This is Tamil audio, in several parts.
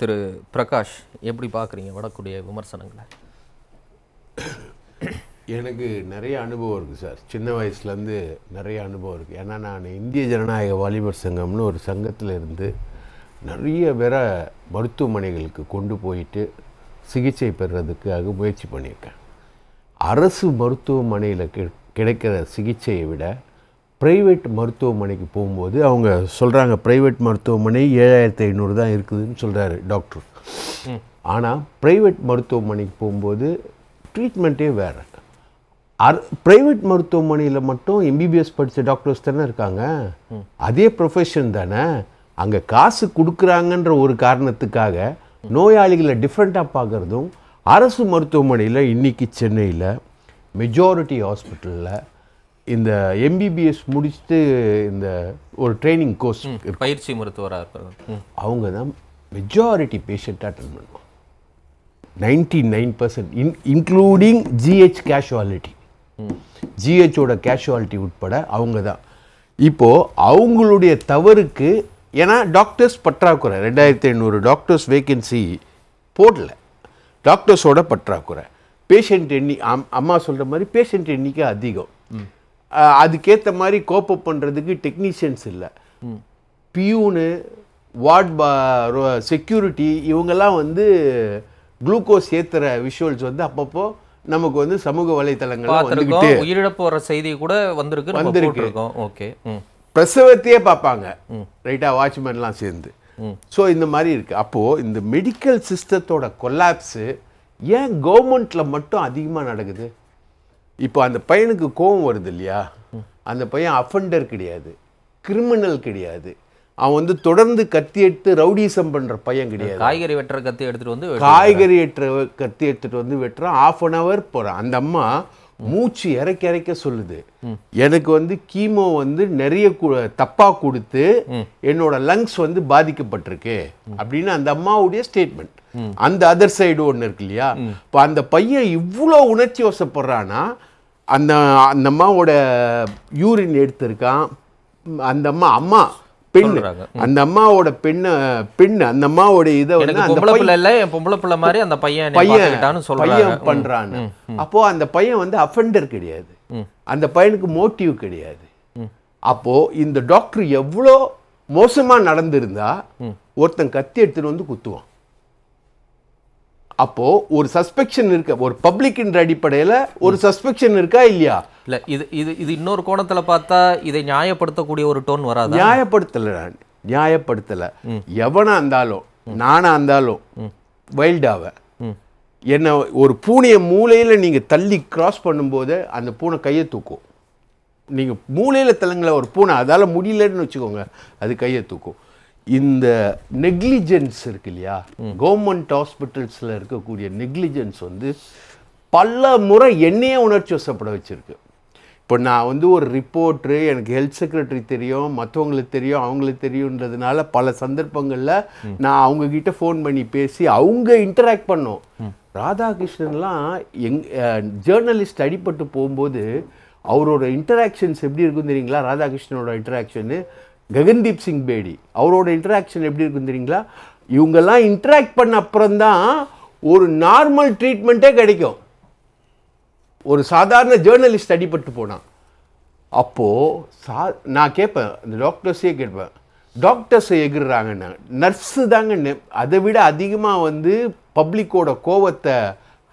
திரு பிரகாஷ் எப்படி பார்க்குறீங்க வடக்கூடிய விமர்சனங்களை எனக்கு நிறைய அனுபவம் இருக்குது சார் சின்ன வயசுலேருந்து நிறைய அனுபவம் இருக்குது ஏன்னா நான் இந்திய ஜனநாயக வாலிபர் சங்கம்னு ஒரு சங்கத்தில் இருந்து நிறைய பேரை மருத்துவமனைகளுக்கு கொண்டு போயிட்டு சிகிச்சை பெறுறதுக்காக முயற்சி பண்ணியிருக்கேன் அரசு மருத்துவமனையில் கிடைக்கிற சிகிச்சையை விட ப்ரைவேட் மருத்துவமனைக்கு போகும்போது அவங்க சொல்கிறாங்க ப்ரைவேட் மருத்துவமனை ஏழாயிரத்தி ஐநூறு தான் இருக்குதுன்னு சொல்கிறாரு டாக்டர் ஆனால் ப்ரைவேட் மருத்துவமனைக்கு போகும்போது ட்ரீட்மெண்ட்டே வேறு அர் ப்ரைவேட் மருத்துவமனையில் மட்டும் எம்பிபிஎஸ் படித்த டாக்டர்ஸ் தானே இருக்காங்க அதே ப்ரொஃபஷன் தானே அங்கே காசு கொடுக்குறாங்கன்ற ஒரு காரணத்துக்காக நோயாளிகளை டிஃப்ரெண்ட்டாக பார்க்குறதும் அரசு மருத்துவமனையில் இன்றைக்கி சென்னையில் மெஜாரிட்டி ஹாஸ்பிட்டலில் இந்த எம்பிபிஎஸ் முடிச்சுட்டு இந்த ஒரு ட்ரைனிங் கோர்ஸ் பயிற்சி மருத்துவராக இருக்கிறது அவங்க தான் மெஜாரிட்டி பேஷண்ட்டாக அட்டன் பண்ணுவோம் ninety nine percent in including GH casualty ஜிஹெச்சோட கேஷுவாலிட்டி உட்பட அவங்க தான் இப்போது அவங்களுடைய தவறுக்கு ஏன்னா டாக்டர்ஸ் பற்றாக்குறை ரெண்டாயிரத்தி ஐநூறு டாக்டர்ஸ் வேக்கன்சி போடல டாக்டர்ஸோட பற்றாக்குறை பேஷண்ட் எண்ணி அம்மா சொல்கிற மாதிரி பேஷண்ட் எண்ணிக்கை அதிகம் அதுக்கேற்ற மாதிரி கோப்பப் பண்ணுறதுக்கு டெக்னீஷியன்ஸ் இல்லை பியூனு வார்ட் பா செக்யூரிட்டி இவங்கெல்லாம் வந்து குளுக்கோஸ் ஏற்றுற விஷுவல்ஸ் வந்து அப்பப்போ நமக்கு வந்து சமூக வலைத்தளங்கள் உயிரிழப்பு வர செய்தி கூட வந்திருக்கு வந்திருக்கு ஓகே பிரசவத்தையே பார்ப்பாங்க ரைட்டா வாட்ச்மேன்லாம் சேர்ந்து ஸோ இந்த மாதிரி இருக்குது அப்போது இந்த மெடிக்கல் சிஸ்டத்தோட கொலாப்ஸு ஏன் கவர்மெண்ட்டில் மட்டும் அதிகமாக நடக்குது இப்போ அந்த பையனுக்கு கோபம் வருது இல்லையா அந்த பையன் அஃபண்டர் கிடையாது கிரிமினல் கிடையாது அவன் வந்து தொடர்ந்து கத்தி எடுத்து ரவுடிசம் பண்ணுற பையன் கிடையாது காய்கறி வெட்டுற கத்தி எடுத்துகிட்டு வந்து காய்கறி எட்டுற கத்தி எடுத்துகிட்டு வந்து வெட்டுறான் ஆஃப் அன் ஹவர் போகிறான் அந்த அம்மா மூச்சு இறக்க இறைக்க சொல்லுது எனக்கு வந்து கீமோ வந்து நிறைய தப்பா கொடுத்து என்னோட லங்ஸ் வந்து பாதிக்கப்பட்டிருக்கு அப்படின்னு அந்த அம்மாவுடைய ஸ்டேட்மெண்ட் அந்த அதர் சைடு ஒன்று இருக்கு இல்லையா இப்போ அந்த பையன் இவ்வளோ உணர்ச்சி வசப்படுறானா அந்த அந்த அம்மாவோட யூரின் எடுத்திருக்கான் அந்த அம்மா அம்மா பெண் அந்த அம்மாவோட பெண்ண பெண் அந்த அம்மாவோட இதை வந்து அந்த பொம்பளை என் பொம்பளை பிள்ளை மாதிரி அந்த பையன் பையன் பையன் பண்றான்னு அப்போ அந்த பையன் வந்து அஃபெண்டர் கிடையாது அந்த பையனுக்கு மோட்டிவ் கிடையாது அப்போ இந்த டாக்டர் எவ்வளோ மோசமா நடந்திருந்தா ஒருத்தன் கத்தி எடுத்துட்டு வந்து குத்துவான் அப்போ ஒரு சஸ்பெக்ஷன் இருக்க ஒரு பப்ளிக்ன்ற அடிப்படையில் ஒரு சஸ்பெக்ஷன் இருக்கா இல்லையா இல்லை இது இது இது இன்னொரு கோணத்தில் பார்த்தா இதை நியாயப்படுத்தக்கூடிய ஒரு டோன் வராது நியாயப்படுத்தலை நியாயப்படுத்தலை எவனாக இருந்தாலும் நானாக இருந்தாலும் வைல்டாவை என்ன ஒரு பூனையை மூளையில் நீங்கள் தள்ளி கிராஸ் பண்ணும்போது அந்த பூனை கையை தூக்கும் நீங்கள் மூளையில் தள்ளுங்களேன் ஒரு பூனை அதால் முடியலன்னு வச்சுக்கோங்க அது கையை தூக்கும் இந்த நெக்லிஜென்ஸ் இருக்கு இல்லையா கவர்மெண்ட் ஹாஸ்பிட்டல்ஸில் இருக்கக்கூடிய நெக்லிஜென்ஸ் வந்து பல முறை என்னையே உணர்ச்சி வசப்பட வச்சுருக்கு இப்போ நான் வந்து ஒரு ரிப்போர்ட்ரு எனக்கு ஹெல்த் செக்ரட்டரி தெரியும் மற்றவங்களுக்கு தெரியும் அவங்களுக்கு தெரியுன்றதுனால பல சந்தர்ப்பங்களில் நான் அவங்கக்கிட்ட ஃபோன் பண்ணி பேசி அவங்க இன்டராக்ட் பண்ணோம் ராதாகிருஷ்ணன்லாம் எங் ஜேர்னலிஸ்ட் அடிபட்டு போகும்போது அவரோட இன்டராக்ஷன்ஸ் எப்படி இருக்கும் தெரியுங்களா ராதாகிருஷ்ணனோட இன்டராக்ஷனு ககன்தீப் சிங் பேடி அவரோட இன்டராக்ஷன் எப்படி இருக்கும் தெரியுங்களா இவங்கெல்லாம் இன்டராக்ட் பண்ண அப்புறம் தான் ஒரு நார்மல் ட்ரீட்மெண்ட்டே கிடைக்கும் ஒரு சாதாரண ஜேர்னலிஸ்ட் அடிபட்டு போனான் அப்போது சா நான் கேட்பேன் இந்த டாக்டர்ஸே கேட்பேன் டாக்டர்ஸ் எகிறாங்கன்னு நர்ஸு தாங்க அதை விட அதிகமாக வந்து பப்ளிக்கோட கோவத்தை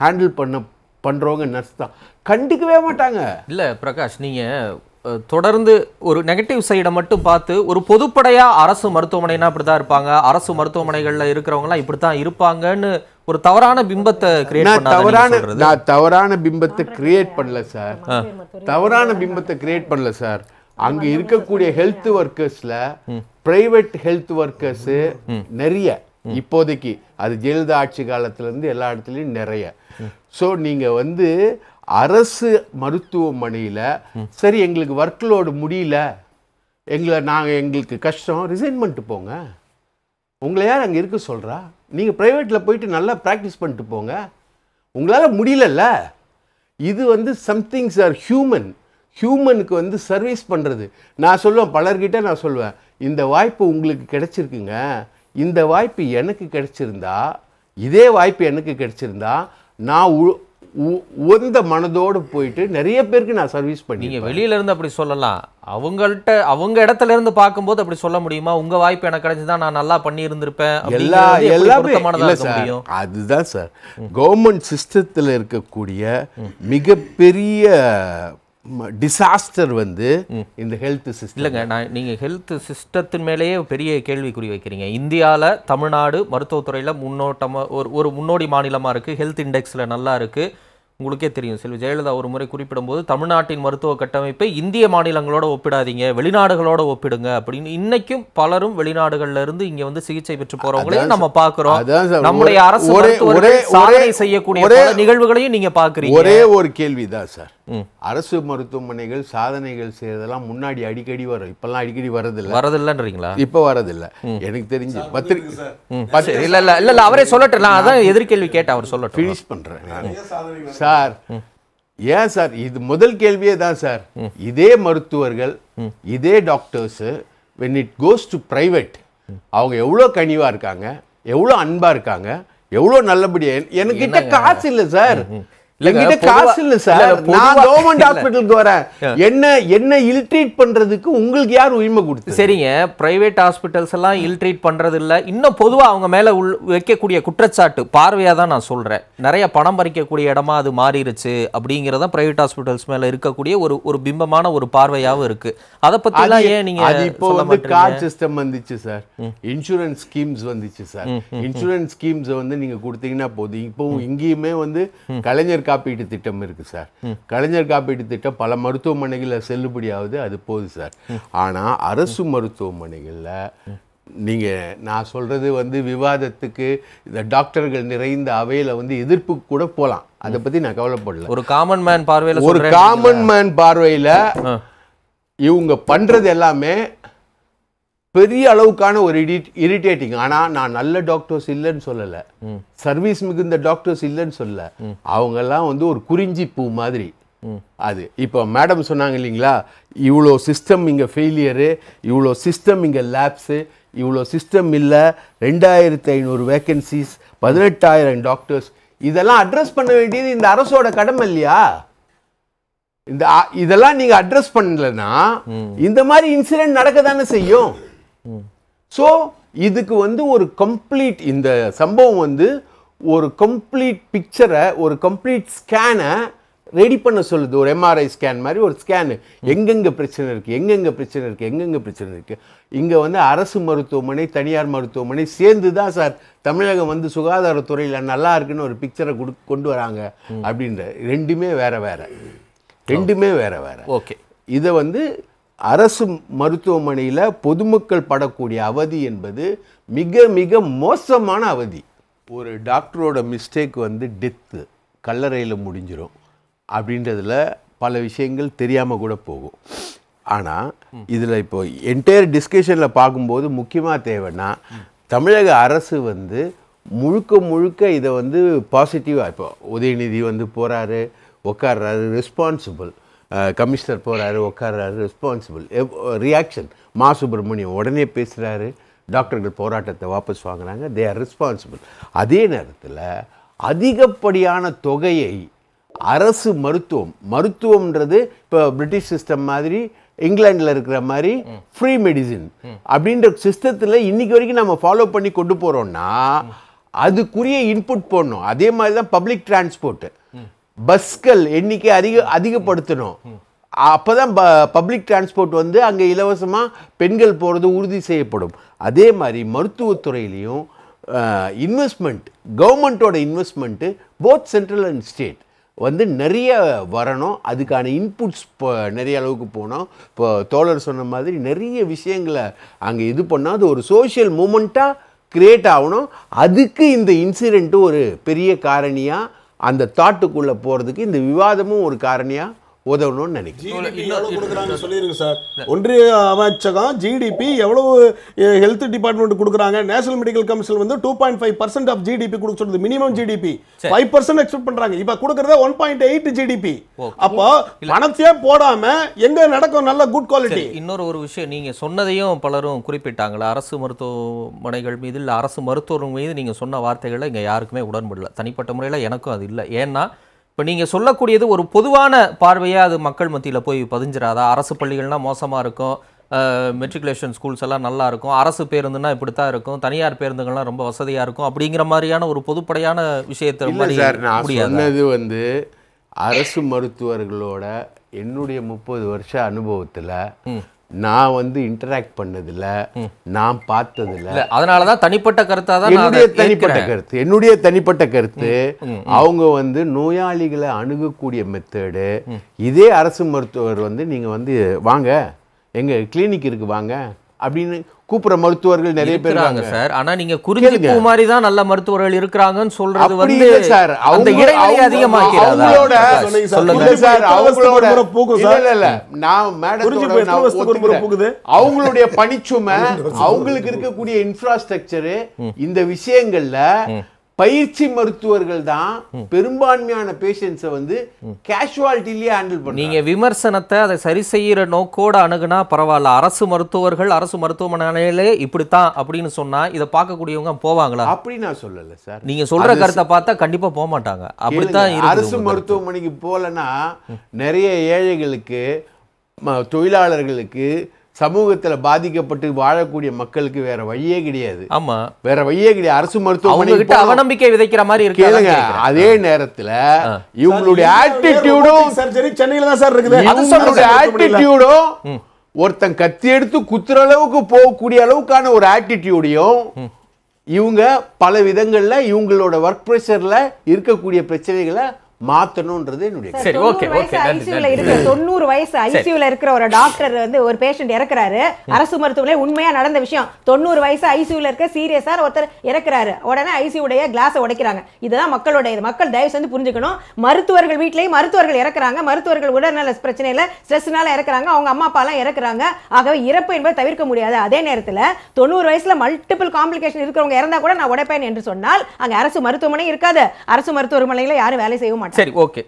ஹேண்டில் பண்ண பண்ணுறவங்க நர்ஸ் தான் கண்டுக்கவே மாட்டாங்க இல்லை பிரகாஷ் நீங்கள் தொடர்ந்து ஒரு நெகட்டிவ் சைடை மட்டும் பார்த்து ஒரு பொதுப்படையாக அரசு மருத்துவமனைனா இப்படி தான் இருப்பாங்க அரசு மருத்துவமனைகளில் இருக்கிறவங்களாம் இப்படி தான் இருப்பாங்கன்னு ஒரு தவறான பிம்பத்தை கிரியேட் தவறான நான் தவறான பிம்பத்தை கிரியேட் பண்ணல சார் தவறான பிம்பத்தை கிரியேட் பண்ணல சார் அங்க இருக்கக்கூடிய ஹெல்த் ஒர்க்கர்ஸ்ல பிரைவேட் ஹெல்த் ஒர்க்கர்ஸ் நிறைய இப்போதைக்கு அது ஜெயலலிதா ஆட்சி இருந்து எல்லா இடத்துலையும் நிறைய ஸோ நீங்கள் வந்து அரசு மருத்துவமனையில் சரி எங்களுக்கு ஒர்க்லோடு முடியல எங்களை நாங்கள் எங்களுக்கு கஷ்டம் ரிசைன்மெண்ட் போங்க உங்களை யார் அங்கே இருக்க சொல்கிறா நீங்கள் ப்ரைவேட்டில் போயிட்டு நல்லா ப்ராக்டிஸ் பண்ணிட்டு போங்க உங்களால் முடியலல்ல இது வந்து சம்திங்ஸ் ஆர் ஹியூமன் ஹியூமனுக்கு வந்து சர்வீஸ் பண்ணுறது நான் சொல்லுவேன் பலர்கிட்ட நான் சொல்லுவேன் இந்த வாய்ப்பு உங்களுக்கு கிடச்சிருக்குங்க இந்த வாய்ப்பு எனக்கு கிடச்சிருந்தா இதே வாய்ப்பு எனக்கு கிடச்சிருந்தா நான் உந்த மனதோடு போயிட்டு நிறைய பேருக்கு நான் சர்வீஸ் பண்ணி நீங்கள் வெளியிலேருந்து அப்படி சொல்லலாம் அவங்கள்ட்ட அவங்க இடத்துல இருந்து பார்க்கும்போது அப்படி சொல்ல முடியுமா உங்கள் வாய்ப்பு எனக்கு கிடைச்சதா நான் நல்லா பண்ணியிருந்திருப்பேன் எல்லா எல்லாமே அதுதான் சார் கவர்மெண்ட் சிஸ்டத்தில் இருக்கக்கூடிய மிகப்பெரிய டிசாஸ்டர் வந்து இந்த ஹெல்த் சிஸ்டம் இல்லைங்க நான் நீங்கள் ஹெல்த் சிஸ்டத்தின் மேலேயே பெரிய கேள்விக்குறி வைக்கிறீங்க இந்தியாவில் தமிழ்நாடு மருத்துவத்துறையில் முன்னோட்டமாக ஒரு ஒரு முன்னோடி மாநிலமாக இருக்குது ஹெல்த் இண்டெக்ஸில் நல்லா இருக்குது உங்களுக்கே தெரியும் செல்வி ஜெயலலிதா ஒரு முறை குறிப்பிடும்போது தமிழ்நாட்டின் மருத்துவ கட்டமைப்பை இந்திய மாநிலங்களோட ஒப்பிடாதீங்க வெளிநாடுகளோட ஒப்பிடுங்க அப்படின்னு இன்னைக்கும் பலரும் வெளிநாடுகளில் இருந்து இங்கே வந்து சிகிச்சை பெற்று போகிறவங்களையும் நம்ம பார்க்குறோம் நம்முடைய அரசு சாதனை செய்யக்கூடிய நிகழ்வுகளையும் நீங்கள் பார்க்குறீங்க ஒரே ஒரு கேள்விதான் சார் அரசு மருத்துவமனைகள் சாதனைகள் செய்யறதெல்லாம் முன்னாடி அடிக்கடி வரும் இப்பெல்லாம் அடிக்கடி வரதில்லை வரதில்லைன்றீங்களா இப்போ வரதில்லை எனக்கு தெரிஞ்சு பத்திரிக்கை இல்லை இல்லை இல்லை இல்லை அவரே சொல்லட்டு நான் அதான் எதிர்கேள்வி கேட்டேன் அவர் சொல்லட்டும் ஃபினிஷ் பண்ணுறேன் நான் சார் ஏன் சார் இது முதல் கேள்வியே தான் சார் இதே மருத்துவர்கள் இதே doctors when it goes to private அவங்க எவ்வளோ கனிவாக இருக்காங்க எவ்வளோ அன்பாக இருக்காங்க எவ்வளோ நல்லபடியாக என்கிட்ட காசு இல்லை சார் என்கிட்ட காசு இல்ல சார் நான் கவர்மெண்ட் ஹாஸ்பிட்டலுக்கு வரேன் என்ன என்ன இல்ட்ரீட் பண்றதுக்கு உங்களுக்கு யார் உரிமை கொடுத்து சரிங்க பிரைவேட் ஹாஸ்பிட்டல்ஸ் எல்லாம் இல்ட்ரீட் பண்றது இல்ல இன்னும் பொதுவா அவங்க மேல வைக்கக்கூடிய குற்றச்சாட்டு பார்வையா தான் நான் சொல்றேன் நிறைய பணம் பறிக்கக்கூடிய இடமா அது மாறிடுச்சு அப்படிங்கறத பிரைவேட் ஹாஸ்பிட்டல்ஸ் மேல இருக்கக்கூடிய ஒரு ஒரு பிம்பமான ஒரு பார்வையாவும் இருக்கு அத பத்தி எல்லாம் ஏன் நீங்க இப்போ வந்து சிஸ்டம் வந்துச்சு சார் இன்சூரன்ஸ் ஸ்கீம்ஸ் வந்துச்சு சார் இன்சூரன்ஸ் ஸ்கீம்ஸ் வந்து நீங்க கொடுத்தீங்கன்னா போதும் இப்போ இங்கேயுமே வந்து கலைஞர் காப்பீட்டு திட்டம் இருக்குது சார் கலைஞர் காப்பீட்டு திட்டம் பல மருத்துவமனைகளில் செல்லுபடியாவது அது போகுது சார் ஆனால் அரசு மருத்துவமனைகளில் நீங்கள் நான் சொல்கிறது வந்து விவாதத்துக்கு இந்த டாக்டர்கள் நிறைந்த அவையில் வந்து எதிர்ப்பு கூட போகலாம் அதை பற்றி நான் கவலைப்படல ஒரு காமன் மேன் பார்வையில் ஒரு காமன் மேன் பார்வையில் இவங்க பண்ணுறது எல்லாமே பெரிய அளவுக்கான ஒரு இரிட்டேட்டிங் ஆனால் நான் நல்ல டாக்டர்ஸ் இல்லைன்னு சொல்லலை சர்வீஸ் மிகுந்த டாக்டர்ஸ் இல்லைன்னு அவங்க அவங்கெல்லாம் வந்து ஒரு குறிஞ்சி பூ மாதிரி அது இப்போ மேடம் சொன்னாங்க இல்லைங்களா இவ்வளோ சிஸ்டம் இங்கே ஃபெயிலியரு இவ்வளோ சிஸ்டம் இங்கே லேப்ஸு இவ்வளோ சிஸ்டம் இல்லை ரெண்டாயிரத்து ஐநூறு வேக்கன்சிஸ் பதினெட்டாயிரம் டாக்டர்ஸ் இதெல்லாம் அட்ரஸ் பண்ண வேண்டியது இந்த அரசோட கடமை இல்லையா இந்த இதெல்லாம் நீங்கள் அட்ரஸ் பண்ணலன்னா இந்த மாதிரி இன்சிடென்ட் நடக்க தானே செய்யும் ஸோ இதுக்கு வந்து ஒரு கம்ப்ளீட் இந்த சம்பவம் வந்து ஒரு கம்ப்ளீட் பிக்சரை ஒரு கம்ப்ளீட் ஸ்கேனை ரெடி பண்ண சொல்லுது ஒரு எம்ஆர்ஐ ஸ்கேன் மாதிரி ஒரு ஸ்கேனு எங்கெங்கே பிரச்சனை இருக்குது எங்கெங்கே பிரச்சனை இருக்குது எங்கெங்கே பிரச்சனை இருக்குது இங்கே வந்து அரசு மருத்துவமனை தனியார் மருத்துவமனை சேர்ந்து தான் சார் தமிழகம் வந்து சுகாதாரத்துறையில் நல்லா இருக்குன்னு ஒரு பிக்சரை கொடு கொண்டு வராங்க அப்படின்ற ரெண்டுமே வேற வேற ரெண்டுமே வேற வேற ஓகே இதை வந்து அரசு மருத்துவமனையில் பொதுமக்கள் படக்கூடிய அவதி என்பது மிக மிக மோசமான அவதி ஒரு டாக்டரோட மிஸ்டேக் வந்து டெத்து கல்லறையில் முடிஞ்சிடும் அப்படின்றதில் பல விஷயங்கள் தெரியாமல் கூட போகும் ஆனால் இதில் இப்போ என்டையர் டிஸ்கஷனில் பார்க்கும்போது முக்கியமாக தேவைன்னா தமிழக அரசு வந்து முழுக்க முழுக்க இதை வந்து பாசிட்டிவாக இப்போ உதயநிதி வந்து போகிறாரு உட்கார்றாரு ரெஸ்பான்சிபிள் கமிஷனர் போகிறாரு உட்காராரு ரெஸ்பான்சிபிள் எவ் ரியாக்ஷன் மா சுப்பிரமணியம் உடனே பேசுகிறாரு டாக்டர்கள் போராட்டத்தை வாபஸ் வாங்குறாங்க தே ஆர் ரெஸ்பான்சிபிள் அதே நேரத்தில் அதிகப்படியான தொகையை அரசு மருத்துவம் மருத்துவம்ன்றது இப்போ பிரிட்டிஷ் சிஸ்டம் மாதிரி இங்கிலாண்டில் இருக்கிற மாதிரி ஃப்ரீ மெடிசின் அப்படின்ற சிஸ்டத்தில் இன்றைக்கி வரைக்கும் நம்ம ஃபாலோ பண்ணி கொண்டு போகிறோம்னா அதுக்குரிய இன்புட் போடணும் அதே மாதிரி தான் பப்ளிக் டிரான்ஸ்போர்ட்டு பஸ்கள் எண்ணிக்கை அதிக அதிகப்படுத்தணும் அப்போ தான் ப பப்ளிக் டிரான்ஸ்போர்ட் வந்து அங்கே இலவசமாக பெண்கள் போகிறது உறுதி செய்யப்படும் அதே மாதிரி மருத்துவத்துறையிலையும் இன்வெஸ்ட்மெண்ட் கவர்மெண்ட்டோட investment both central and state வந்து நிறைய வரணும் அதுக்கான இன்புட்ஸ் இப்போ நிறைய அளவுக்கு போனோம் இப்போ தோழர் சொன்ன மாதிரி நிறைய விஷயங்களை அங்கே இது பண்ணால் அது ஒரு சோஷியல் மூமெண்ட்டாக கிரியேட் ஆகணும் அதுக்கு இந்த இன்சிடெண்ட்டு ஒரு பெரிய காரணியாக அந்த தாட்டுக்குள்ளே போகிறதுக்கு இந்த விவாதமும் ஒரு காரணியாக உதவணும்னு நினைக்கிறேன் சார் ஒன்றிய அமைச்சகம் ஜிடிபி எவ்வளவு ஹெல்த் டிபார்ட்மெண்ட் கொடுக்குறாங்க நேஷனல் மெடிக்கல் கவுன்சில் வந்து two point five percent of GDP கொடுக்க சொல்லுது minimum GDP five percent expect பண்றாங்க இப்ப கொடுக்கறத ஒன் பாயிண்ட் எயிட் ஜிடிபி அப்போ பணத்தையே போடாம எங்க நடக்கும் நல்ல குட் குவாலிட்டி இன்னொரு ஒரு விஷயம் நீங்க சொன்னதையும் பலரும் குறிப்பிட்டாங்கள அரசு மருத்துவமனைகள் மீது இல்லை அரசு மருத்துவர்கள் மீது நீங்க சொன்ன வார்த்தைகளை இங்க யாருக்குமே உடன்படல தனிப்பட்ட முறையில் எனக்கும் அது இல்லை ஏன்னா இப்போ நீங்கள் சொல்லக்கூடியது ஒரு பொதுவான பார்வையாக அது மக்கள் மத்தியில் போய் பதிஞ்சிடாதா அரசு பள்ளிகள்னால் மோசமாக இருக்கும் மெட்ரிகுலேஷன் ஸ்கூல்ஸ் எல்லாம் நல்லா இருக்கும் அரசு பேருந்துனா இப்படி தான் இருக்கும் தனியார் பேருந்துகள்லாம் ரொம்ப வசதியாக இருக்கும் அப்படிங்கிற மாதிரியான ஒரு பொதுப்படையான விஷயத்தை சார் நான் சொன்னது வந்து அரசு மருத்துவர்களோட என்னுடைய முப்பது வருஷ அனுபவத்தில் நான் வந்து இன்டராக்ட் பண்ணதில்ல நான் பார்த்ததில்ல அதனால தான் தனிப்பட்ட கருத்தாக தான் என்னுடைய தனிப்பட்ட கருத்து என்னுடைய தனிப்பட்ட கருத்து அவங்க வந்து நோயாளிகளை அணுகக்கூடிய மெத்தேடு இதே அரசு மருத்துவர் வந்து நீங்கள் வந்து வாங்க எங்கள் கிளினிக் இருக்குது வாங்க அப்படின்னு கூப்பிடுற மருத்துவர்கள் நிறைய பேர் இருக்காங்க சார் ஆனா நீங்க குறிஞ்சி மாதிரி தான் நல்ல மருத்துவர்கள் இருக்கிறாங்கன்னு சொல்றது வந்து சார் அந்த இடைவெளி அதிகமாக்கி சொல்லுங்க சார் அவங்களோட இல்ல இல்ல நான் மேடத்தோட அவங்களுடைய பணிச்சுமை அவங்களுக்கு இருக்கக்கூடிய இன்ஃப்ராஸ்ட்ரக்சர் இந்த விஷயங்கள்ல பயிற்சி மருத்துவர்கள் தான் பெரும்பான்மையான பேஷண்ட்ஸை வந்து கேஷுவாலிட்டிலேயே ஹேண்டில் பண்ண நீங்கள் விமர்சனத்தை அதை சரி செய்கிற நோக்கோடு அணுகுனா பரவாயில்ல அரசு மருத்துவர்கள் அரசு மருத்துவமனையிலே இப்படித்தான் அப்படின்னு சொன்னால் இதை பார்க்கக்கூடியவங்க போவாங்களா அப்படி நான் சொல்லலை சார் நீங்கள் சொல்கிற கருத்தை பார்த்தா கண்டிப்பாக போக மாட்டாங்க அப்படித்தான் அரசு மருத்துவமனைக்கு போகலன்னா நிறைய ஏழைகளுக்கு தொழிலாளர்களுக்கு சமூகத்தில் பாதிக்கப்பட்டு வாழக்கூடிய மக்களுக்கு வேற வழியே கிடையாது ஆமா வேற வழியே கிடையாது அரசு மருத்துவமனை அவநம்பிக்கை விதைக்கிற மாதிரி இருக்கு கேளுங்க அதே நேரத்தில் இவங்களுடைய ஆட்டிடியூடும் சர்ஜரி சென்னையில தான் சார் இருக்குது அவங்களுடைய ஆட்டிடியூடும் ஒருத்தன் கத்தி எடுத்து குத்துற அளவுக்கு போகக்கூடிய அளவுக்கான ஒரு ஆட்டிடியூடையும் இவங்க பல விதங்களில் இவங்களோட ஒர்க் ப்ரெஷரில் இருக்கக்கூடிய பிரச்சனைகளை மாத்தணும்ன்றது என்னுடைய சரி ஓகே ஓகே ஐசியூல இருக்கிற தொண்ணூறு வயசு ஐசியூல இருக்கிற ஒரு டாக்டர் வந்து ஒரு பேஷண்ட் இறக்குறாரு அரசு மருத்துவமனை உண்மையா நடந்த விஷயம் தொண்ணூறு வயசு ஐசியூல இருக்க சீரியஸா ஒருத்தர் இறக்குறாரு உடனே ஐசியூடைய கிளாஸ் உடைக்கிறாங்க இதுதான் மக்களுடைய மக்கள் தயவு செஞ்சு புரிஞ்சுக்கணும் மருத்துவர்கள் வீட்லயும் மருத்துவர்கள் இறக்குறாங்க மருத்துவர்கள் உடல்நல பிரச்சனை இல்ல ஸ்ட்ரெஸ்னால இறக்குறாங்க அவங்க அம்மா அப்பா எல்லாம் இறக்குறாங்க ஆகவே இறப்பு என்பதை தவிர்க்க முடியாது அதே நேரத்துல தொண்ணூறு வயசுல மல்டிபிள் காம்ப்ளிகேஷன் இருக்கிறவங்க இறந்தா கூட நான் உடைப்பேன் என்று சொன்னால் அங்க அரசு மருத்துவமனை இருக்காது அரசு மருத்துவமனையில யாரும் வேலை செய்ய மாட்டாங்க சரி ஓகே